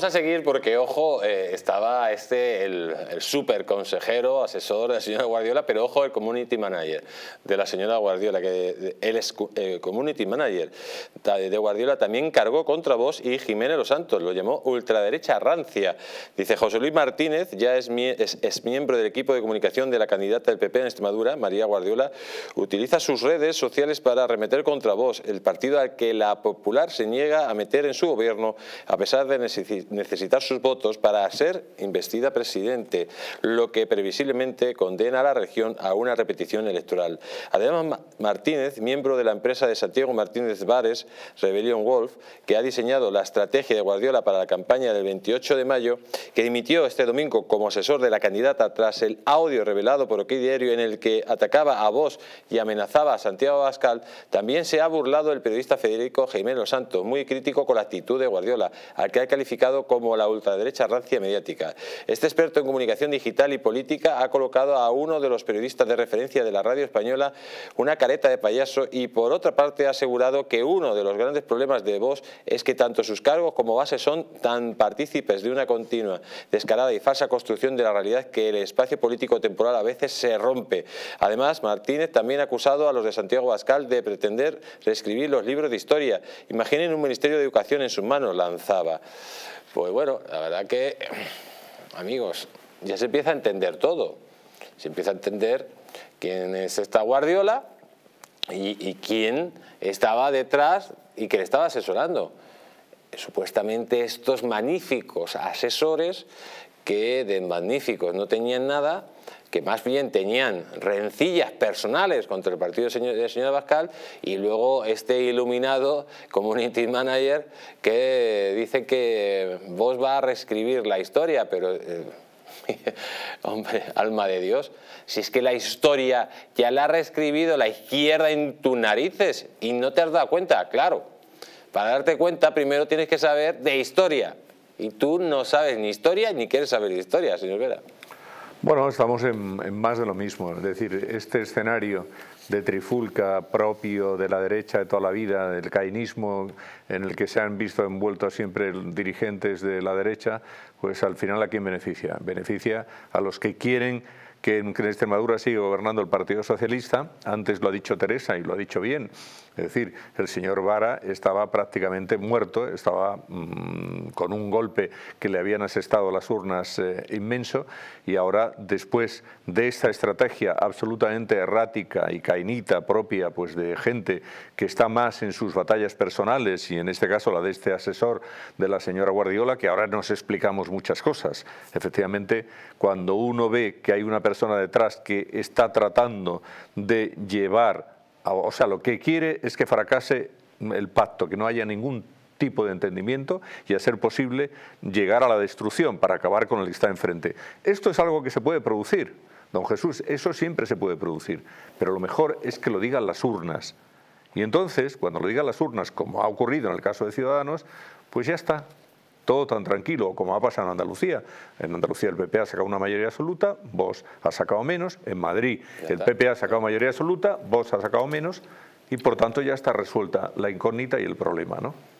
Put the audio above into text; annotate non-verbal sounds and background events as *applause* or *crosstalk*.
Vamos a seguir porque, ojo, eh, estaba este, el, el, super consejero, asesor de la señora Guardiola, pero ojo, el community manager de la señora Guardiola, que él es community manager de Guardiola, también cargó contra vos y Jiménez Los Santos, lo llamó ultraderecha rancia. Dice, José Luis Martínez ya es, es, miembro del equipo de comunicación de la candidata del PP en Extremadura, María Guardiola, utiliza sus redes sociales para arremeter contra vos, el partido al que la popular se niega a meter en su gobierno a pesar de necesitar necesitar sus votos para ser investida presidente, lo que previsiblemente condena a la región a una repetición electoral. Además, Martínez, miembro de la empresa de Santiago Martínez Vares, Rebellion Wolf, que ha diseñado la estrategia de Guardiola para la campaña del 28 de mayo, que dimitió este domingo como asesor de la candidata tras el audio revelado por OK Diario en el que atacaba a Vox y amenazaba a Santiago bascal también se ha burlado el periodista Federico Jiménez Santos, muy crítico con la actitud de Guardiola, al que ha calificado como la ultraderecha rancia mediática. Este experto en comunicación digital y política ha colocado a uno de los periodistas de referencia de la radio española una careta de payaso y por otra parte ha asegurado que uno de los grandes problemas de Vox es que tanto sus cargos como bases son tan partícipes de una continua, descarada y falsa construcción de la realidad que el espacio político temporal a veces se rompe. Además, Martínez también ha acusado a los de Santiago Bascal de pretender reescribir los libros de historia. Imaginen un Ministerio de Educación en sus manos, lanzaba. Pues bueno, la verdad que, amigos, ya se empieza a entender todo. Se empieza a entender quién es esta Guardiola y, quién estaba detrás y que le estaba asesorando. Supuestamente estos magníficos asesores que de magníficos no tenían nada que más bien tenían rencillas personales contra el partido de señora Bascal y luego este iluminado community manager que dice que vos vas a reescribir la historia, pero... Eh, *laughs* hombre, alma de Dios, si es que la historia ya la ha reescribido la izquierda en tus narices y no te has dado cuenta, claro. Para darte cuenta primero tienes que saber de historia y tú no sabes ni historia ni quieres saber de historia, señor Vera. Bueno, estamos en, más de lo mismo, es decir, este escenario de trifulca propio de la derecha de toda la vida, del cainismo en el que se han visto envueltos siempre dirigentes de la derecha, pues al final a quién beneficia? Beneficia a los que quieren que en Extremadura sigue gobernando el Partido Socialista, antes lo ha dicho Teresa y lo ha dicho bien, es decir, el señor Vara estaba prácticamente muerto, estaba mm, con un golpe que le habían asestado las urnas eh, inmenso y ahora después de esta estrategia absolutamente errática y cainita propia pues, de gente que está más en sus batallas personales y en este caso la de este asesor de la señora Guardiola, que ahora nos explicamos muchas cosas. Efectivamente, cuando uno ve que hay una persona persona detrás que está tratando de llevar, o sea, lo que quiere es que fracase el pacto, que no haya ningún tipo de entendimiento y a ser posible llegar a la destrucción para acabar con el que está enfrente. Esto es algo que se puede producir, don Jesús, eso siempre se puede producir, pero lo mejor es que lo digan las urnas. Y entonces, cuando lo digan las urnas, como ha ocurrido en el caso de Ciudadanos, pues ya está, todo tan tranquilo como ha pasado en Andalucía. En Andalucía el PP ha sacado una mayoría absoluta, vos ha sacado menos. En Madrid el PP ha sacado mayoría absoluta, vos ha sacado menos. Y por tanto ya está resuelta la incógnita y el problema, ¿no?